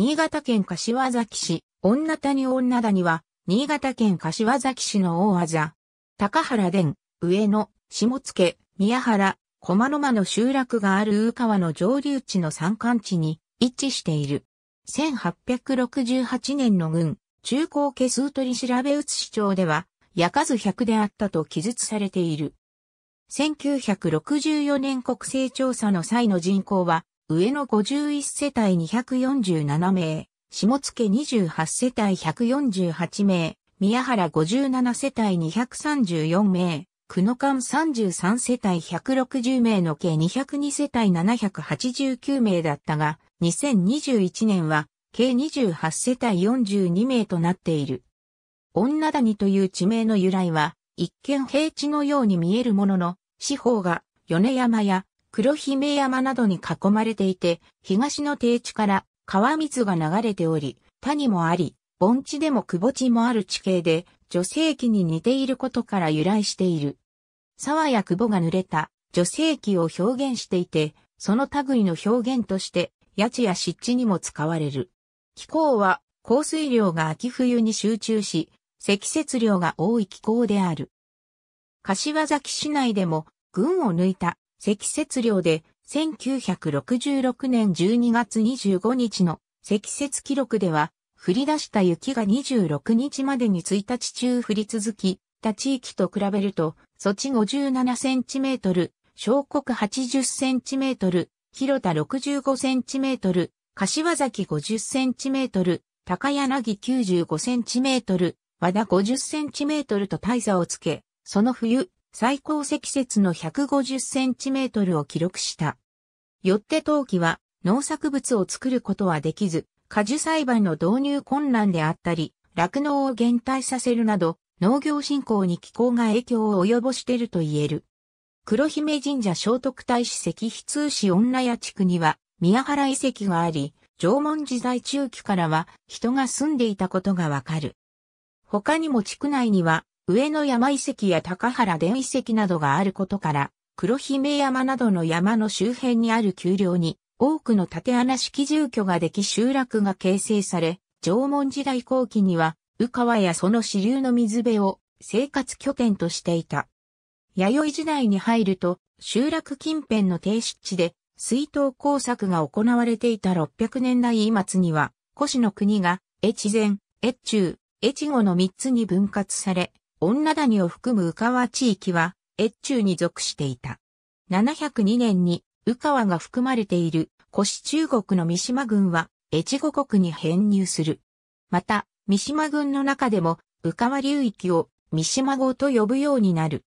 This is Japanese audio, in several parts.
新潟県柏崎市、女谷女谷は、新潟県柏崎市の大技。高原殿、上野、下野、宮原、駒野間の集落がある宇川の上流地の山間地に位置している。1868年の軍、中高家数取り調べ打つ市長では、矢数100であったと記述されている。1964年国勢調査の際の人口は上野51世帯247名、下野28世帯148名、宮原57世帯234名、久野間33世帯160名の計202世帯789名だったが、2021年は計28世帯42名となっている。女谷という地名の由来は、一見平地のように見えるものの、四方が米山や黒姫山などに囲まれていて、東の低地から川水が流れており、谷もあり、盆地でも窪地もある地形で、女性器に似ていることから由来している。沢や窪が濡れた女性器を表現していて、その類の表現として、八地や湿地にも使われる。気候は、降水量が秋冬に集中し、積雪量が多い気候である。柏崎市内でも、群を抜いた積雪量で1966年12月25日の積雪記録では、降り出した雪が26日までに1日中降り続き、他地域と比べると、措置57センチメートル、小国80センチメートル、広田65センチメートル、柏崎50センチメートル、高柳95センチメートル、和田50センチメートルと大差をつけ、その冬、最高積雪の150センチメートルを記録した。よって陶器は農作物を作ることはできず、果樹栽培の導入困難であったり、酪農を減退させるなど、農業振興に気候が影響を及ぼしていると言える。黒姫神社聖徳太子石碑通市女屋地区には宮原遺跡があり、縄文時代中期からは人が住んでいたことがわかる。他にも地区内には上野山遺跡や高原伝遺跡などがあることから、黒姫山などの山の周辺にある丘陵に、多くの縦穴式住居ができ集落が形成され、縄文時代後期には、宇川やその支流の水辺を生活拠点としていた。弥生時代に入ると、集落近辺の低湿地で水道工作が行われていた600年代末には、古市の国が、越前、越中、越後の3つに分割され、女谷を含む宇川地域は、越中に属していた。702年に、宇川が含まれている、越中国の三島軍は、越後国に編入する。また、三島軍の中でも、宇川流域を三島語と呼ぶようになる。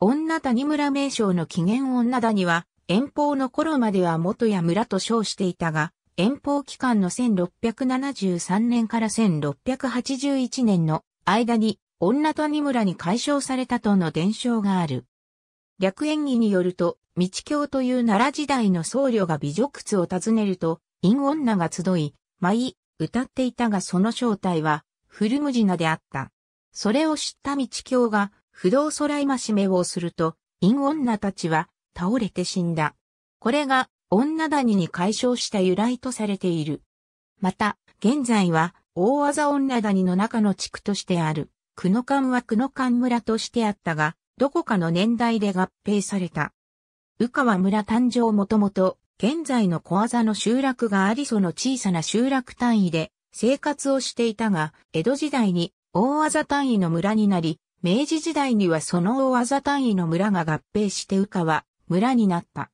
女谷村名称の起源女谷は、遠方の頃までは元や村と称していたが、遠方期間の1673年から1681年の間に女谷村に解消されたとの伝承がある。略演技によると、道教という奈良時代の僧侶が美女靴を訪ねると、陰女が集い、舞、い、歌っていたがその正体は、古無地なであった。それを知った道教が、不動空今しめをすると、陰女たちは、倒れて死んだ。これが、女谷に解消した由来とされている。また、現在は、大技女谷の中の地区としてある。久野間は久野間村としてあったが、どこかの年代で合併された。宇川村誕生もともと、現在の小技の集落がありその小さな集落単位で生活をしていたが、江戸時代に大技単位の村になり、明治時代にはその大技単位の村が合併して宇川村になった。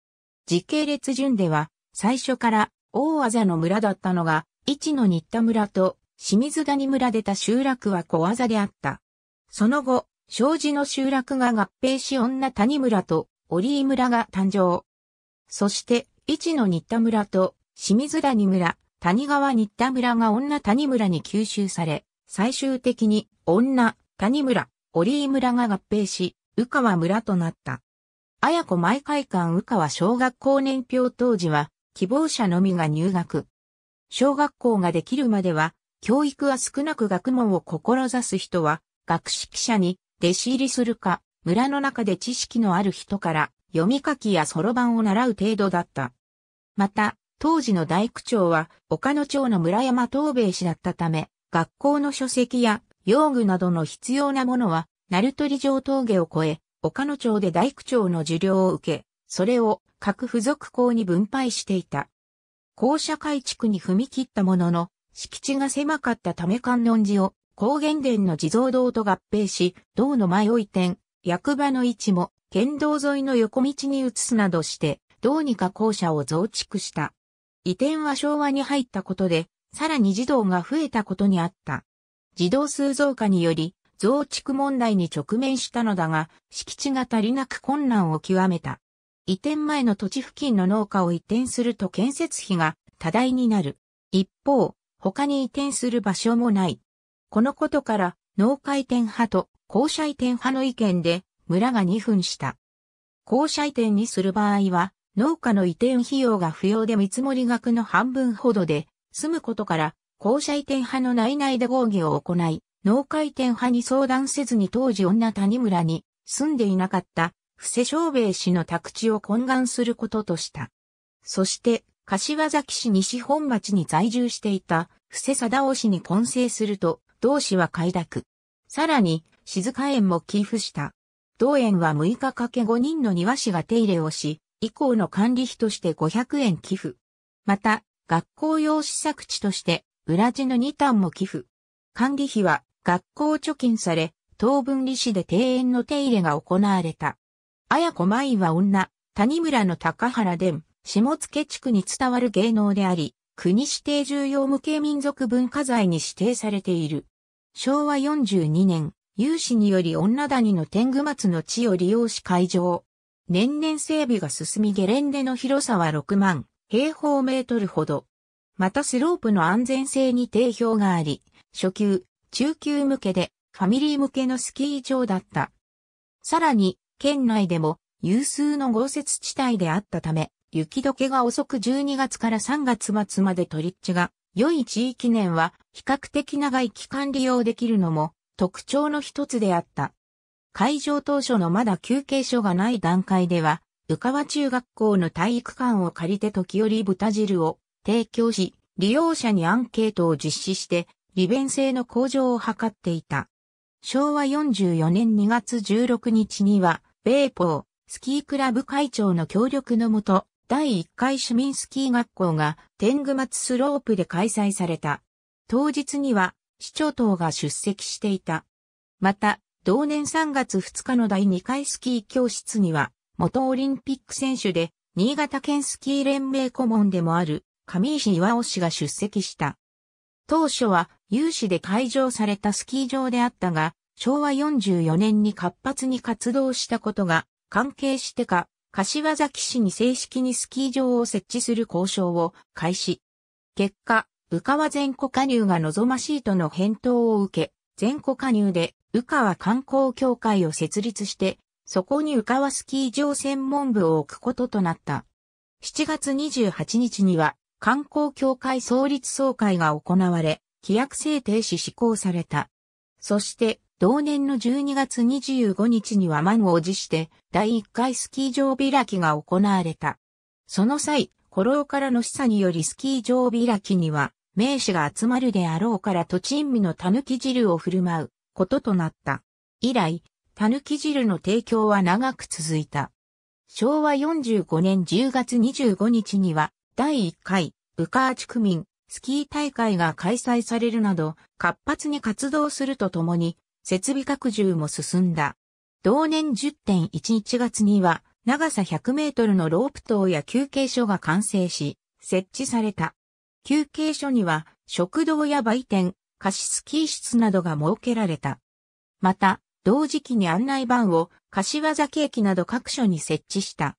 時系列順では、最初から大技の村だったのが、一の新田村と清水谷村出た集落は小技であった。その後、障子の集落が合併し女谷村と折井村が誕生。そして、一の新田村と清水谷村、谷川新田村が女谷村に吸収され、最終的に女、谷村、折井村が合併し、宇川村となった。綾子毎回館宇川小学校年表当時は、希望者のみが入学。小学校ができるまでは、教育は少なく学問を志す人は、学識者に弟子入りするか、村の中で知識のある人から読み書きやそろばんを習う程度だった。また、当時の大工長は岡野町の村山東米氏だったため、学校の書籍や用具などの必要なものは、鳴取城峠を越え、岡野町で大工長の受領を受け、それを各付属校に分配していた。校舎改築に踏み切ったものの、敷地が狭かったため観音寺を高原殿の地蔵堂と合併し、堂の前を移転、役場の位置も県道沿いの横道に移すなどして、どうにか校舎を増築した。移転は昭和に入ったことで、さらに児童が増えたことにあった。児童数増加により、増築問題に直面したのだが、敷地が足りなく困難を極めた。移転前の土地付近の農家を移転すると建設費が多大になる。一方、他に移転する場所もない。このことから、農会店派と公社移転派の意見で村が2分した。公社移転にする場合は、農家の移転費用が不要で見積もり額の半分ほどで、済むことから、公社移転派の内々で合議を行い、農会店転派に相談せずに当時女谷村に住んでいなかった、布施昌兵衛氏の宅地を懇願することとした。そして、柏崎市西本町に在住していた、伏せ貞夫氏に混成すると、同氏は快諾。さらに、静香園も寄付した。同園は6日かけ5人の庭師が手入れをし、以降の管理費として500円寄付。また、学校用試作地として、裏地の2端も寄付。管理費は、学校貯金され、当分利子で庭園の手入れが行われた。綾子舞は女、谷村の高原伝。下野地区に伝わる芸能であり、国指定重要無形民族文化財に指定されている。昭和42年、有志により女谷の天狗松の地を利用し会場。年々整備が進みゲレンデの広さは6万平方メートルほど。またスロープの安全性に定評があり、初級、中級向けでファミリー向けのスキー場だった。さらに、県内でも有数の豪雪地帯であったため、雪解けが遅く12月から3月末まで取りっチが良い地域年は比較的長い期間利用できるのも特徴の一つであった。会場当初のまだ休憩所がない段階では、宇川中学校の体育館を借りて時折豚汁を提供し、利用者にアンケートを実施して利便性の向上を図っていた。昭和44年2月16日には、米ポー、スキークラブ会長の協力のもと、第1回市民スキー学校が天狗松スロープで開催された。当日には市長等が出席していた。また、同年3月2日の第2回スキー教室には、元オリンピック選手で、新潟県スキー連盟顧問でもある、上石岩尾氏が出席した。当初は有志で会場されたスキー場であったが、昭和44年に活発に活動したことが関係してか、柏崎市に正式にスキー場を設置する交渉を開始。結果、宇川全湖加入が望ましいとの返答を受け、全湖加入で宇川観光協会を設立して、そこに宇川スキー場専門部を置くこととなった。7月28日には観光協会創立総会が行われ、規約制定し施行された。そして、同年の12月25日には満を持して第1回スキー場開きが行われた。その際、古老からの示唆によりスキー場開きには名士が集まるであろうから都珍味の狸汁を振る舞うこととなった。以来、狸汁の提供は長く続いた。昭和45年10月25日には第1回カ川地区民スキー大会が開催されるなど活発に活動するとともに設備拡充も進んだ。同年10.11月には、長さ100メートルのロープ塔や休憩所が完成し、設置された。休憩所には、食堂や売店、貸しスキー室などが設けられた。また、同時期に案内板を柏崎駅など各所に設置した。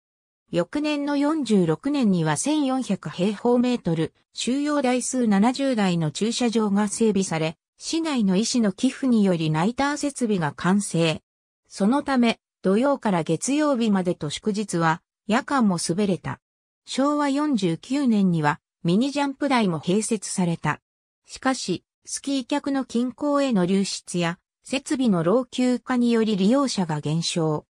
翌年の46年には1400平方メートル、収容台数70台の駐車場が整備され、市内の医師の寄付によりナイター設備が完成。そのため、土曜から月曜日までと祝日は、夜間も滑れた。昭和49年には、ミニジャンプ台も併設された。しかし、スキー客の近郊への流出や、設備の老朽化により利用者が減少。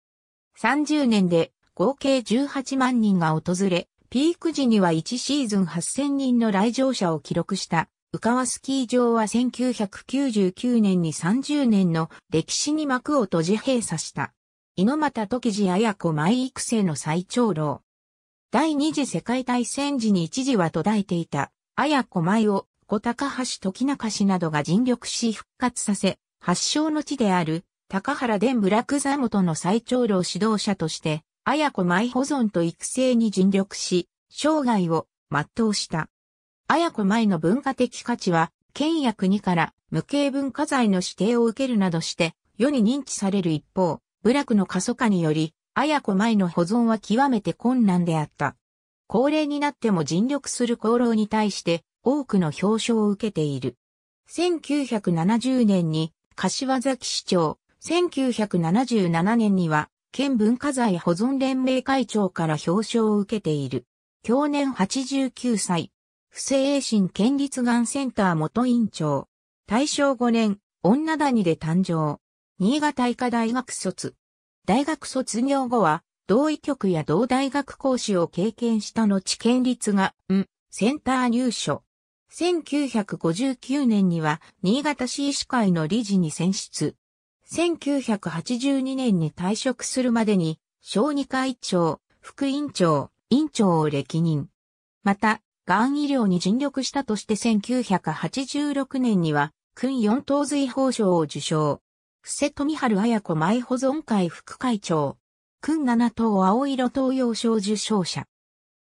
30年で合計18万人が訪れ、ピーク時には1シーズン8000人の来場者を記録した宇川スキー場は1999年に30年の歴史に幕を閉じ閉鎖した。猪俣時次綾子舞育成の最長老。第二次世界大戦時に一時は途絶えていた、綾子舞を小高橋時中氏などが尽力し復活させ、発祥の地である、高原伝部落座元の最長老指導者として、綾子舞保存と育成に尽力し、生涯を全うした。綾子舞の文化的価値は、県や国から無形文化財の指定を受けるなどして、世に認知される一方、部落の過疎化により、綾子舞の保存は極めて困難であった。高齢になっても尽力する功労に対して多くの表彰を受けている。1970年に柏崎市長、1977年には県文化財保存連盟会長から表彰を受けている。去年89歳、不正衛心県立がんセンター元院長。大正5年、女谷で誕生。新潟医科大学卒。大学卒業後は、同医局や同大学講師を経験した後県立が、ん、センター入所。1959年には、新潟市医師会の理事に選出。1982年に退職するまでに、小児科医長、副院長、院長を歴任。また、がん医療に尽力したとして1986年には、訓四等随法賞を受賞。布施富春綾子前保存会副会長。訓七等青色東洋賞受賞者。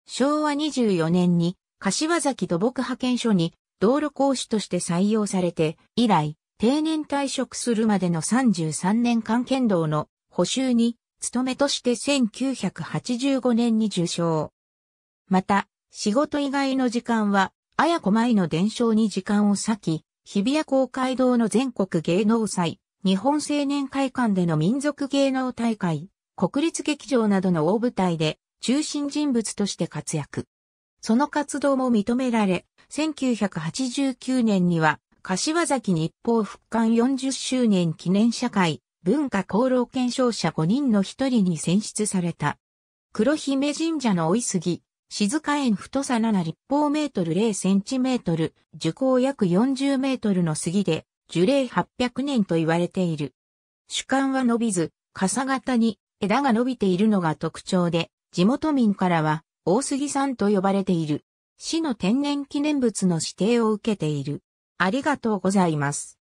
昭和24年に、柏崎土木派遣所に、道路講師として採用されて、以来、定年退職するまでの33年間剣道の補修に、務めとして1985年に受賞。また、仕事以外の時間は、綾子前の伝承に時間を割き、日比谷公会堂の全国芸能祭、日本青年会館での民族芸能大会、国立劇場などの大舞台で中心人物として活躍。その活動も認められ、1989年には、柏崎日報復刊40周年記念社会、文化功労検証者5人の一人に選出された。黒姫神社の追ぎ、静か園太さ7立方メートル0センチメートル、樹高約40メートルの杉で、樹齢800年と言われている。主幹は伸びず、傘型に枝が伸びているのが特徴で、地元民からは、大杉さんと呼ばれている。市の天然記念物の指定を受けている。ありがとうございます。